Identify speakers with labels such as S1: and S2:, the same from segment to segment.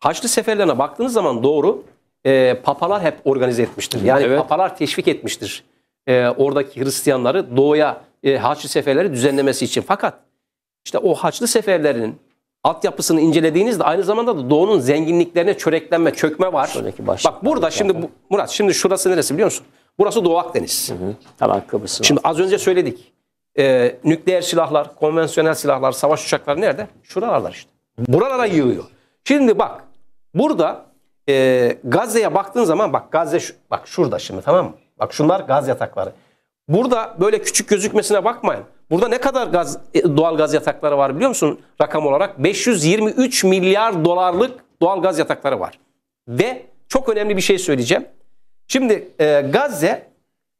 S1: Haçlı seferlerine baktığınız zaman doğru e, papalar hep organize etmiştir. Yani evet. papalar teşvik etmiştir. E, oradaki Hristiyanları doğuya e, haçlı seferleri düzenlemesi için. Fakat işte o haçlı seferlerinin altyapısını incelediğinizde aynı zamanda da doğunun zenginliklerine çöreklenme, çökme var. Bak burada şimdi bu, Murat şimdi şurası neresi biliyor musun? Burası Doğu Akdeniz. Hı hı. Tamam Kıbrıs. Şimdi az önce söyledik. Ee, nükleer silahlar, konvansiyonel silahlar, savaş uçakları nerede? Şuralarlar işte. Buralara yığıyor. Şimdi bak Burada e, Gazze'ye baktığın zaman bak Gazze şu, bak şurada şimdi tamam mı? Bak şunlar gaz yatakları. Burada böyle küçük gözükmesine bakmayın. Burada ne kadar gaz, e, doğal gaz yatakları var biliyor musun? Rakam olarak 523 milyar dolarlık doğal gaz yatakları var. Ve çok önemli bir şey söyleyeceğim. Şimdi e, Gazze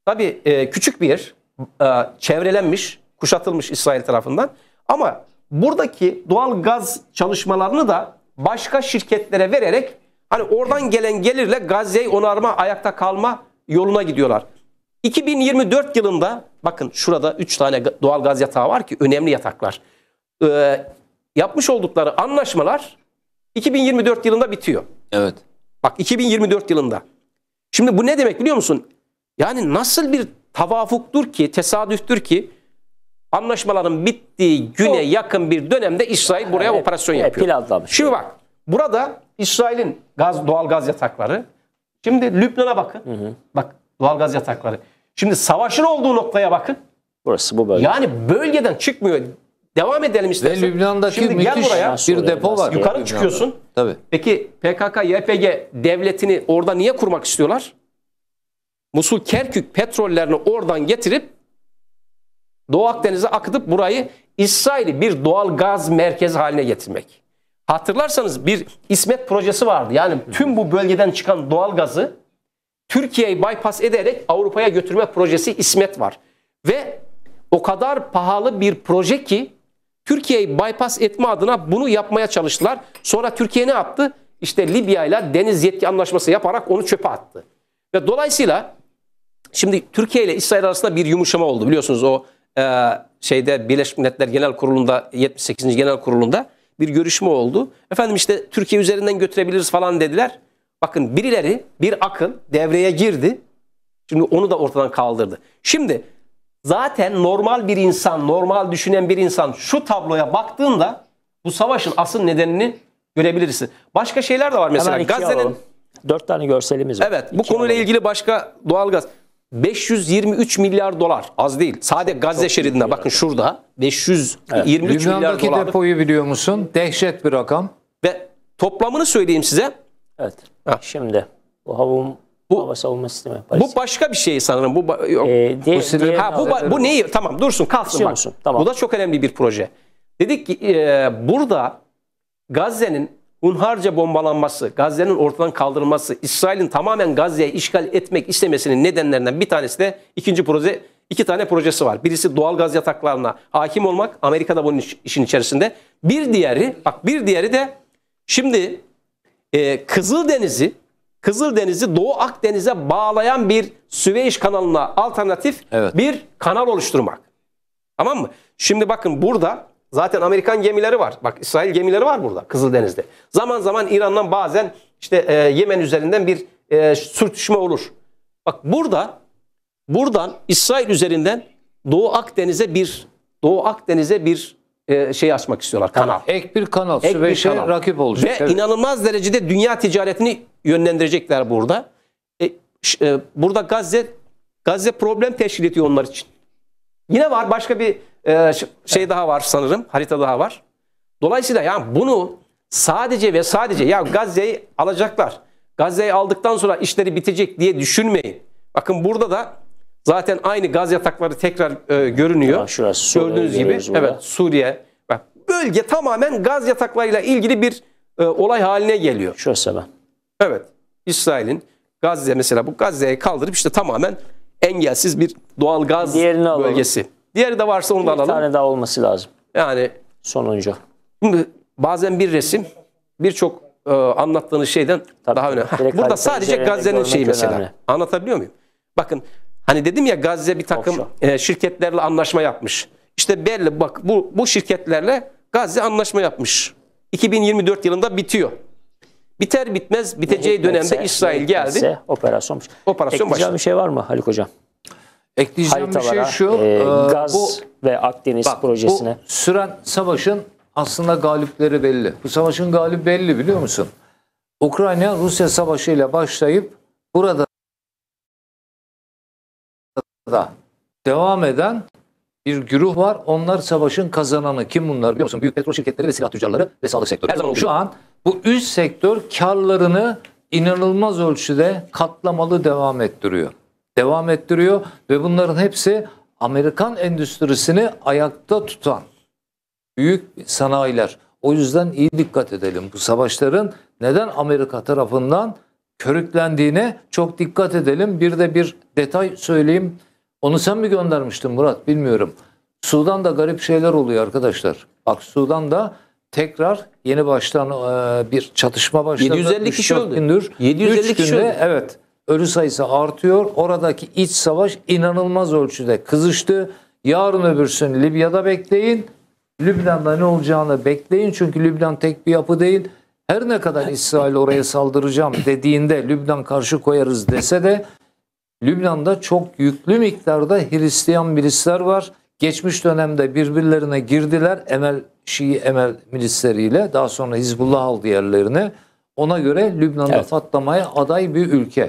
S1: tabii e, küçük bir yer. E, çevrelenmiş, kuşatılmış İsrail tarafından. Ama buradaki doğal gaz çalışmalarını da başka şirketlere vererek hani oradan gelen gelirle Gazze'yi onarma, ayakta kalma yoluna gidiyorlar. 2024 yılında bakın şurada 3 tane doğal gaz yatağı var ki önemli yataklar. Ee, yapmış oldukları anlaşmalar 2024 yılında bitiyor. Evet. Bak 2024 yılında. Şimdi bu ne demek biliyor musun? Yani nasıl bir tavafuktur ki, tesadüftür ki anlaşmaların bittiği güne o, yakın bir dönemde İsrail buraya evet, operasyon evet, yapıyor. Planlamış. Şimdi bak burada İsrail'in gaz doğal gaz yatakları şimdi Lübnan'a bakın. Hı hı. Bak doğal gaz yatakları. Şimdi savaşın olduğu noktaya bakın. Burası bu bölge. Yani bölgeden çıkmıyor. Devam edelim istersen. Ve Lübnan'daki Şimdi gel buraya. bir depo var. Yukarı Lübnan'da. çıkıyorsun. Tabii. Peki PKK, YPG devletini orada niye kurmak istiyorlar? Musul, Kerkük petrollerini oradan getirip Doğu Akdeniz'e akıtıp burayı İsrail'i bir doğal gaz merkezi haline getirmek. Hatırlarsanız bir İsmet projesi vardı. Yani tüm bu bölgeden çıkan doğal gazı Türkiye'yi bypass ederek Avrupa'ya götürme projesi İsmet var. Ve o kadar pahalı bir proje ki Türkiye'yi bypass etme adına bunu yapmaya çalıştılar. Sonra Türkiye ne yaptı? İşte Libya ile deniz yetki anlaşması yaparak onu çöpe attı. Ve dolayısıyla şimdi Türkiye ile İsrail arasında bir yumuşama oldu biliyorsunuz o e, şeyde Birleşmiş Milletler Genel Kurulu'nda 78. Genel Kurulu'nda bir görüşme oldu. Efendim işte Türkiye üzerinden götürebiliriz falan dediler. Bakın birileri bir akıl devreye girdi. Şimdi onu da ortadan kaldırdı. Şimdi zaten normal bir insan, normal düşünen bir insan şu tabloya baktığında bu savaşın asıl nedenini görebilirsin. Başka şeyler de var mesela. Gazze'nin Dört tane görselimiz var. Evet bu İki konuyla alalım. ilgili başka doğalgaz. 523 milyar dolar az değil. Sade Gazze çok şeridinde milyar. bakın şurada 523 evet. milyar dolar.
S2: depoyu biliyor musun? Dehşet bir rakam.
S1: Ve toplamını söyleyeyim size. Evet. Ha. Şimdi bu havum bu, hava savunma sistemi. Paris. Bu başka bir şey sanırım. Bu yok. Ee, diye, bu, diye, ha, bu, bu neyi? Tamam dursun kalsın şey bak. Musun? Tamam. Bu da çok önemli bir proje. Dedik ki e, burada Gazze'nin unharca bombalanması, Gazze'nin ortadan kaldırılması, İsrail'in tamamen Gazze'ye işgal etmek istemesinin nedenlerinden bir tanesi de ikinci proje iki tane projesi var. Birisi doğal gaz yataklarına hakim olmak. Amerika da bunun işin içerisinde. Bir diğeri bak bir diğeri de şimdi e, Kızıl Denizi Doğu Akdeniz'e bağlayan bir Süveyş kanalına alternatif evet. bir kanal oluşturmak. Tamam mı? Şimdi bakın burada Zaten Amerikan gemileri var. Bak İsrail gemileri var burada Kızıldeniz'de. Zaman zaman İran'dan bazen işte e, Yemen üzerinden bir e, sürtüşme olur. Bak burada buradan İsrail üzerinden Doğu Akdeniz'e bir Doğu Akdeniz'e bir e, şey açmak istiyorlar kanal. Ek bir kanal. Süveyş'e rakip olacak. Ve evet. inanılmaz derecede dünya ticaretini yönlendirecekler burada. E, e, burada Gazze Gazze problem teşkil ediyor onlar için. Yine var başka bir e, şey daha var sanırım. Harita daha var. Dolayısıyla yani bunu sadece ve sadece ya Gazze'yi alacaklar. Gazze'yi aldıktan sonra işleri bitecek diye düşünmeyin. Bakın burada da zaten aynı gaz yatakları tekrar e, görünüyor. Ya şurası Gördüğünüz gibi burada. evet Suriye. Bak, bölge tamamen gaz yataklarıyla ilgili bir e, olay haline geliyor. Şurası hemen. Evet. İsrail'in Gazze mesela bu Gazze'yi kaldırıp işte tamamen engelsiz bir doğal gaz bölgesi. Alalım. Diğeri de varsa onu da alalım. Bir tane daha olması lazım. Yani sonuncu. bazen bir resim birçok e, anlattığınız şeyden Tabii, daha önemli. Heh, burada sadece Gazze'nin şeyi mesela. Önemli. Anlatabiliyor muyum? Bakın hani dedim ya Gazze bir takım e, şirketlerle anlaşma yapmış. İşte belli bak bu, bu şirketlerle Gazze anlaşma yapmış. 2024 yılında bitiyor. Biter bitmez biteceği dönemde İsrail geldi. Operasyon. Operasyon Ekleyeceğim başladı. bir şey var mı Haluk Hocam?
S2: Ekleyeceğim haritalara, bir şey şu. E, e gaz bu, ve Akdeniz bak, projesine. Bu süren savaşın aslında galipleri belli. Bu savaşın galibi belli biliyor musun? Ukrayna Rusya savaşıyla başlayıp burada da devam eden bir güruh var. Onlar savaşın kazananı. Kim bunlar biliyor musun? Büyük petrol şirketleri ve silah tüccarları ve sağlık sektörü. Şu an bu üst sektör karlarını inanılmaz ölçüde katlamalı devam ettiriyor devam ettiriyor ve bunların hepsi Amerikan endüstrisini ayakta tutan büyük sanayiler. O yüzden iyi dikkat edelim. Bu savaşların neden Amerika tarafından körüklendiğine çok dikkat edelim. Bir de bir detay söyleyeyim. Onu sen mi göndermiştin Murat bilmiyorum. Sudan'da garip şeyler oluyor arkadaşlar. Bak Sudan'da tekrar yeni baştan bir çatışma başladı. 750 kişi öldü. 750 kişi öldü. Evet ölü sayısı artıyor. Oradaki iç savaş inanılmaz ölçüde kızıştı. Yarın öbürsün Libya'da bekleyin. Lübnan'da ne olacağını bekleyin. Çünkü Lübnan tek bir yapı değil. Her ne kadar İsrail oraya saldıracağım dediğinde Lübnan karşı koyarız dese de Lübnan'da çok yüklü miktarda Hristiyan milisler var. Geçmiş dönemde birbirlerine girdiler Emel Şii Emel milisleriyle. Daha sonra Hizbullah aldı yerlerini. Ona göre Lübnan'da evet. patlamaya aday bir ülke.